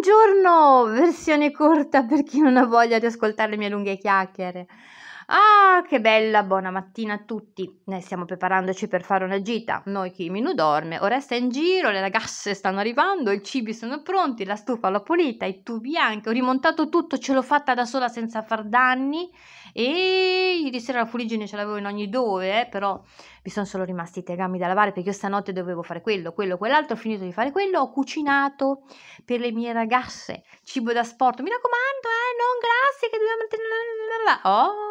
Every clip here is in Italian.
Buongiorno, versione corta per chi non ha voglia di ascoltare le mie lunghe chiacchiere. Ah, che bella, buona mattina a tutti. Noi stiamo preparandoci per fare una gita. Noi chi Minu dorme, ora sta in giro, le ragazze stanno arrivando, i cibi sono pronti, la stufa l'ho pulita, i tubi anche, ho rimontato tutto, ce l'ho fatta da sola senza far danni e ieri sera la fuligine ce l'avevo in ogni dove, eh, però mi sono solo rimasti i tegami da lavare perché io stanotte dovevo fare quello, quello, quell'altro, ho finito di fare quello, ho cucinato per le mie ragazze cibo da sport. Mi raccomando, eh, non grazie che dobbiamo... Oh!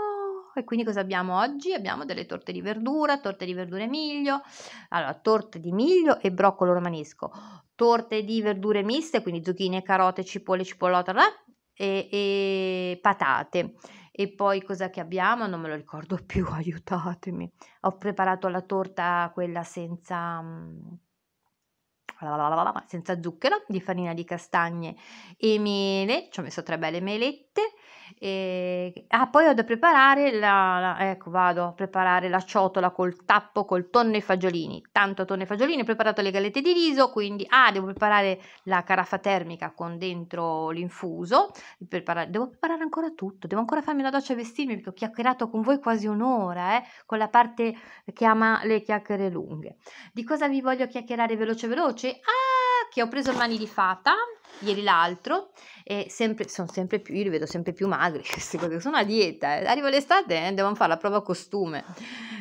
e quindi cosa abbiamo oggi? Abbiamo delle torte di verdura, torte di verdure e miglio, allora torte di miglio e broccolo romanesco, torte di verdure miste, quindi zucchine, carote, cipolle, cipollota e, e patate. E poi cosa che abbiamo? Non me lo ricordo più, aiutatemi. Ho preparato la torta quella senza mm, senza zucchero, di farina di castagne e mele, ci ho messo tre belle melette e... Ehm, ah, poi ho da preparare la, la, ecco vado a preparare la ciotola col tappo col tonno e fagiolini tanto tonno e fagiolini ho preparato le gallette di riso quindi ah devo preparare la caraffa termica con dentro l'infuso preparare... devo preparare ancora tutto devo ancora farmi una doccia e vestirmi perché ho chiacchierato con voi quasi un'ora eh, con la parte che ama le chiacchiere lunghe di cosa vi voglio chiacchierare veloce veloce ah che ho preso mani di fata ieri l'altro e sempre, sono sempre più, io li vedo sempre più magri queste cose, sono a dieta, eh. arrivo l'estate eh, devono fare la prova costume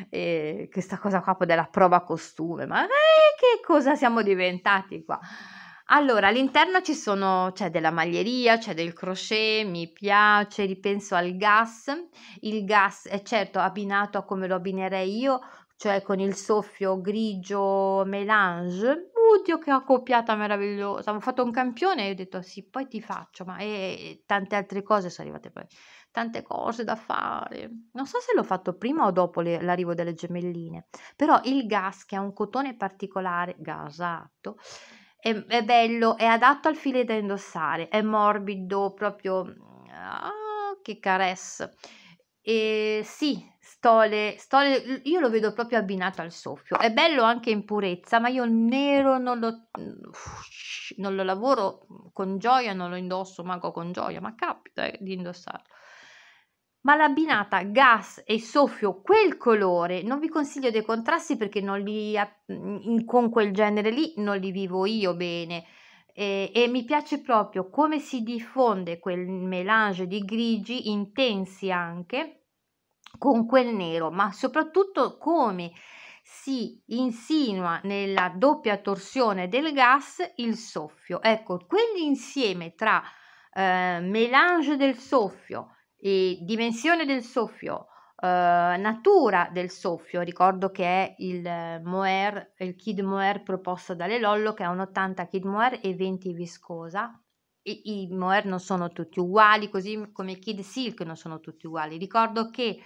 e questa cosa qua della prova costume, ma eh, che cosa siamo diventati qua? Allora, all'interno ci sono, c'è della maglieria, c'è del crochet, mi piace, ripenso al gas, il gas è certo abbinato a come lo abbinerei io, cioè con il soffio grigio melange, oddio che accoppiata meravigliosa, ho fatto un campione e ho detto sì, poi ti faccio, ma e eh, tante altre cose sono arrivate poi, tante cose da fare. Non so se l'ho fatto prima o dopo le, l'arrivo delle gemelline, però il gas che ha un cotone particolare, gasato, è, è bello, è adatto al file da indossare, è morbido, proprio... Ah, che caress. E sì, Stole, stole, io lo vedo proprio abbinato al soffio. È bello anche in purezza, ma io il nero non lo, non lo lavoro mhmm, con gioia, non lo indosso manco con gioia, ma capita eh, di indossarlo. Ma l'abbinata gas e soffio, quel colore, non vi consiglio dei contrasti perché non li, mhmm, con quel genere lì non li vivo io bene. E, e, mi piace proprio come si diffonde quel melange di grigi intensi anche con quel nero, ma soprattutto come si insinua nella doppia torsione del gas il soffio. Ecco, quell'insieme tra eh, melange del soffio e dimensione del soffio, eh, natura del soffio, ricordo che è il Moer, il Kid Moer proposto dalle Lollo, che è un 80 Kid Moer e 20 viscosa. I, I Moer non sono tutti uguali, così come i Kid Silk non sono tutti uguali. Ricordo che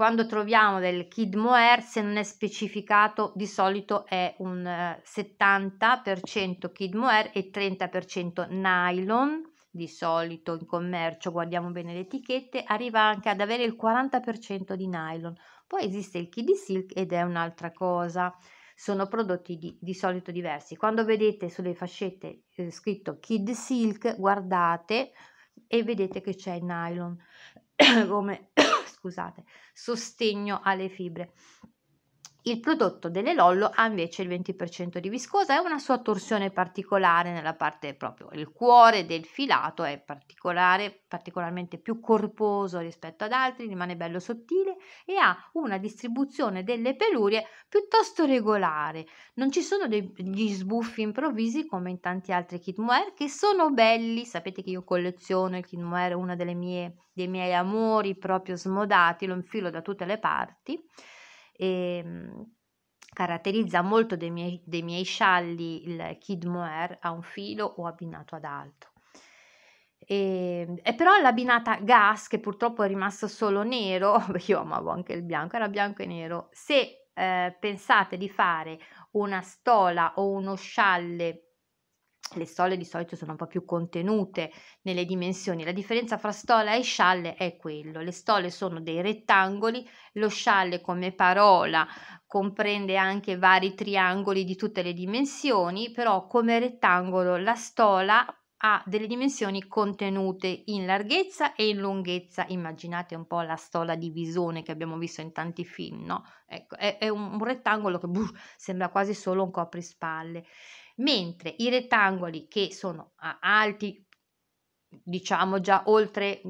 quando troviamo del Kid Moer, se non è specificato, di solito è un 70% eh, Kid Moer e 30% nylon. Di solito in commercio guardiamo bene le etichette, arriva anche ad avere il 40% di nylon. Poi esiste il Kid Silk ed è un'altra cosa. Sono prodotti di, di solito diversi. Quando vedete sulle fascette eh, scritto Kid Silk, guardate e vedete che c'è il nylon come scusate, sostegno alle fibre. Il prodotto delle Lollo ha invece il 20% di viscosa e una sua torsione particolare nella parte proprio il cuore del filato è particolare, particolarmente più corposo rispetto ad altri, rimane bello sottile e ha una distribuzione delle pelurie piuttosto regolare. Non ci sono degli sbuffi improvvisi come in tanti altri kit mohair che sono belli, sapete che io colleziono il kit mohair, uno mie, dei miei amori proprio smodati, lo infilo da tutte le parti e ehm, caratterizza molto dei miei, dei miei scialli il kid mohair a un filo o abbinato ad altro. E, ehm, e, però l'abbinata gas, che purtroppo è rimasto solo nero, io amavo anche il bianco, era bianco e nero. Se eh, pensate di fare una stola o uno scialle le stole di solito sono un po' più contenute nelle dimensioni. La differenza fra stola e scialle è quello. Le stole sono dei rettangoli, lo scialle come parola comprende anche vari triangoli di tutte le dimensioni, però come rettangolo la stola ha delle dimensioni contenute in larghezza e in lunghezza. Immaginate un po' la stola di visone che abbiamo visto in tanti film, no? Ecco, è, è un, un, rettangolo che buh, sembra quasi solo un coprispalle mentre i rettangoli che sono alti diciamo già oltre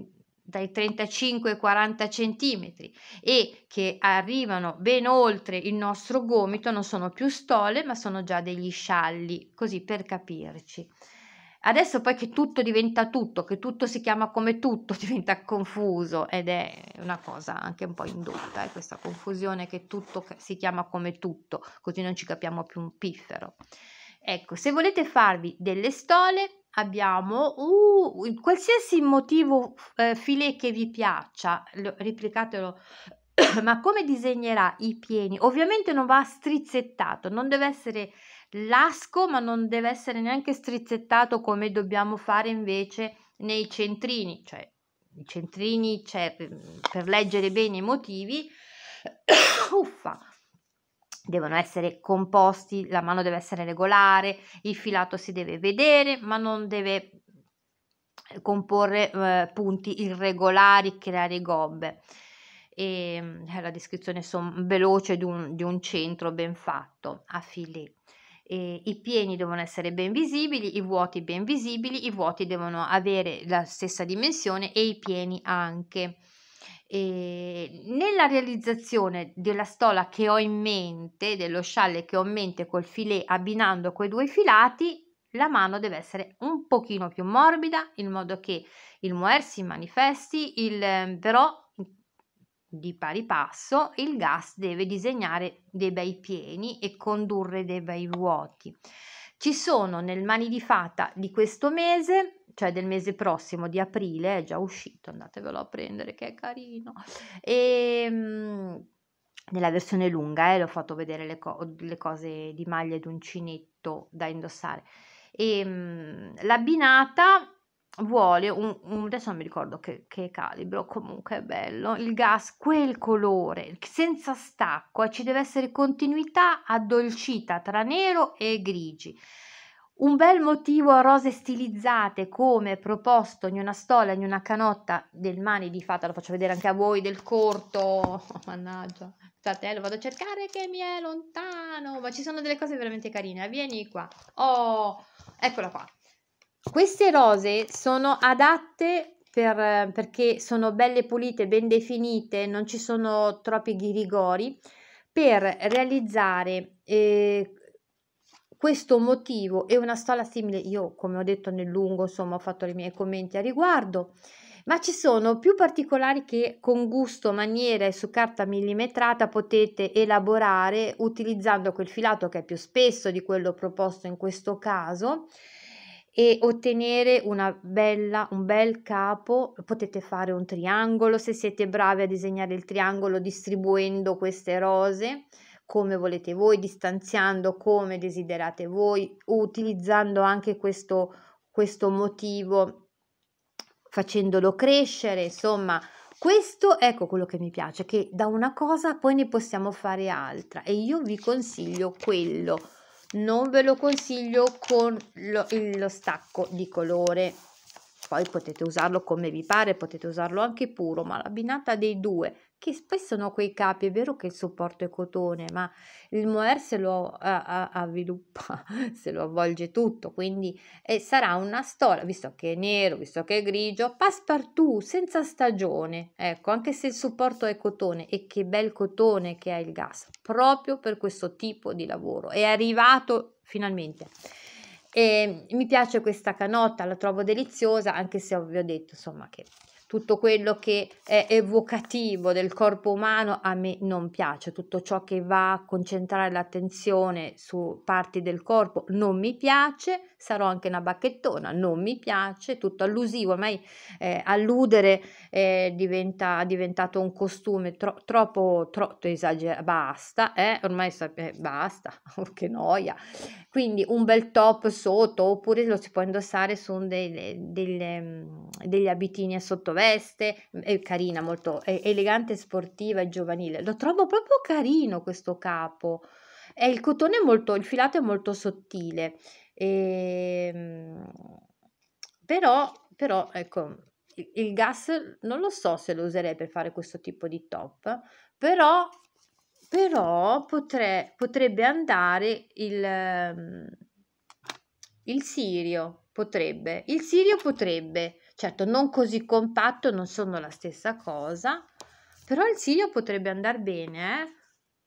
dai 35 ai 40 centimetri e che arrivano ben oltre il nostro gomito non sono più stole ma sono già degli scialli così per capirci adesso poi che tutto diventa tutto che tutto si chiama come tutto diventa confuso ed è una cosa anche un po' indotta eh, questa confusione che tutto si chiama come tutto così non ci capiamo più un piffero Ecco, se volete farvi delle stole, abbiamo uh, qualsiasi motivo eh, filet che vi piaccia, lo, replicatelo ma come disegnerà i pieni? Ovviamente non va strizzettato, non deve essere lasco, ma non deve essere neanche strizzettato come dobbiamo fare invece nei centrini, cioè i centrini cioè, per leggere bene i motivi. Uffa, devono essere composti, la mano deve essere regolare, il filato si deve vedere, ma non deve eh, comporre eh, punti irregolari, creare gobbe. E, eh, la descrizione son, veloce di un, di un, centro ben fatto a filet. E, I pieni devono essere ben visibili, i vuoti ben visibili, i vuoti devono avere la stessa dimensione e i pieni anche. E ehm, nella realizzazione della stola che ho in mente, dello scialle che ho in mente col filet abbinando quei due filati, la mano deve essere un pochino più morbida in modo che il moer si manifesti, il, ehm, però di pari passo il gas deve disegnare dei bei pieni e condurre dei bei vuoti. Ci sono nel Mani di Fata di questo mese cioè del mese prossimo di aprile, è già uscito, andatevelo a prendere che è carino. E ehm, nella versione lunga, eh, l'ho fatto vedere le, co- le cose di maglia ed uncinetto da indossare. E ehm, mh, l'abbinata vuole un, un, adesso non mi ricordo che, che, calibro comunque è bello il gas quel colore senza stacco eh, ci deve essere continuità addolcita tra nero e grigi un bel motivo a rose stilizzate come proposto in una stola, in una canotta del mani di fata, lo faccio vedere anche a voi del corto, oh, mannaggia, fratello eh, vado a cercare che mi è lontano, ma ci sono delle cose veramente carine, vieni qua, oh, eccola qua. Queste rose sono adatte per, perché sono belle pulite, ben definite, non ci sono troppi ghirigori, per realizzare eh, questo motivo e una stola simile, io come ho detto nel lungo, insomma, ho fatto i miei commenti a riguardo, ma ci sono più particolari che con gusto, maniera e su carta millimetrata potete elaborare utilizzando quel filato che è più spesso di quello proposto in questo caso e ottenere una bella, un bel capo. Potete fare un triangolo se siete bravi a disegnare il triangolo distribuendo queste rose come volete voi, distanziando come desiderate voi, utilizzando anche questo, questo motivo, facendolo crescere, insomma. Questo ecco quello che mi piace, che da una cosa poi ne possiamo fare altra e io vi consiglio quello, non ve lo consiglio con lo, lo stacco di colore, poi potete usarlo come vi pare, potete usarlo anche puro, ma la binata dei due che spesso sono quei capi, è vero che il supporto è cotone, ma il mohair se lo eh, avviluppa, se lo avvolge tutto, quindi eh, sarà una stola, visto che è nero, visto che è grigio, passepartout, senza stagione, ecco, anche se il supporto è cotone, e che bel cotone che ha il gas, proprio per questo tipo di lavoro, è arrivato finalmente. E ehm, mi piace questa canotta, la trovo deliziosa, anche se vi ho detto insomma che tutto quello che è evocativo del corpo umano a me non piace, tutto ciò che va a concentrare l'attenzione su parti del corpo non mi piace, sarò anche una bacchettona, non mi piace, tutto allusivo, ormai eh, alludere eh, diventa diventato un costume tro, troppo, troppo esagerato, basta, eh, ormai sape- eh, basta, che noia, quindi un bel top sotto oppure lo si può indossare su dei, dei, mm, degli abitini a sottovento veste, è carina, molto è elegante, sportiva e giovanile. Lo trovo proprio carino questo capo. E il cotone è molto, il filato è molto sottile. E, ehm, però, però, ecco, il, gas non lo so se lo userei per fare questo tipo di top, però, però potrei, potrebbe andare il, ehm, il sirio, potrebbe, il sirio potrebbe, Certo, non così compatto, non sono la stessa cosa, però il siglio potrebbe andare bene, eh?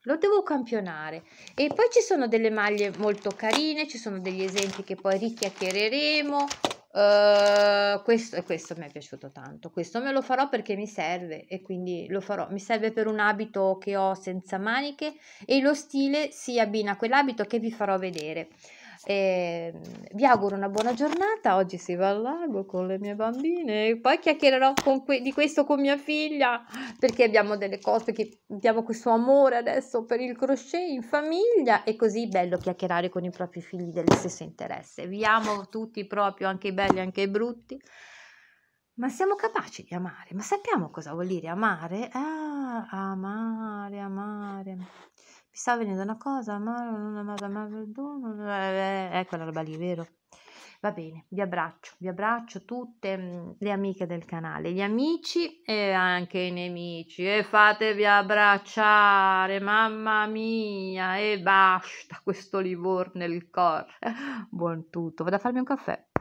lo devo campionare. E poi ci sono delle maglie molto carine, ci sono degli esempi che poi richiacchiereremo. Uh, questo, questo mi è piaciuto tanto. Questo me lo farò perché mi serve e quindi lo farò. Mi serve per un abito che ho senza maniche e lo stile si abbina a quell'abito che vi farò vedere. E ehm, vi auguro una buona giornata. Oggi si va al lago con le mie bambine. Poi chiacchiererò que di questo con mia figlia perché abbiamo delle cose che abbiamo questo amore adesso per il crochet in famiglia. E così bello chiacchierare con i propri figli del stesso interesse. Vi amo tutti proprio, anche i belli, anche i brutti. Ma siamo capaci di amare, ma sappiamo cosa vuol dire amare? Ah, amare, amare mi sta venendo una cosa, ma non una cosa, ma perdono, è quella roba lì, vero? Va bene, vi abbraccio, vi abbraccio tutte mhmm, le amiche del canale, gli amici e anche i nemici e fatevi abbracciare, mamma mia, e basta questo livor nel cuore. Buon tutto, vado a farmi un caffè.